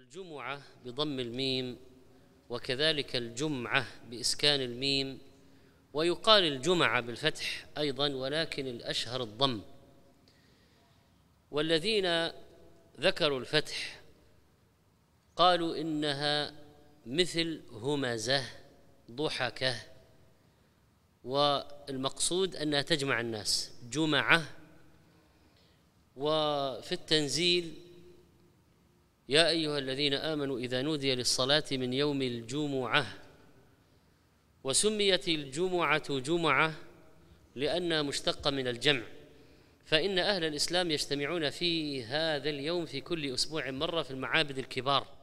الجمعة بضم الميم وكذلك الجمعة بإسكان الميم ويقال الجمعة بالفتح أيضا ولكن الأشهر الضم والذين ذكروا الفتح قالوا إنها مثل همزة ضحكة والمقصود أنها تجمع الناس جمعة وفي التنزيل يا أيها الذين آمنوا إذا نودي للصلاة من يوم الجمعة وسميت الجمعة جمعة لأنها مشتقة من الجمع فإن أهل الإسلام يجتمعون في هذا اليوم في كل أسبوع مرة في المعابد الكبار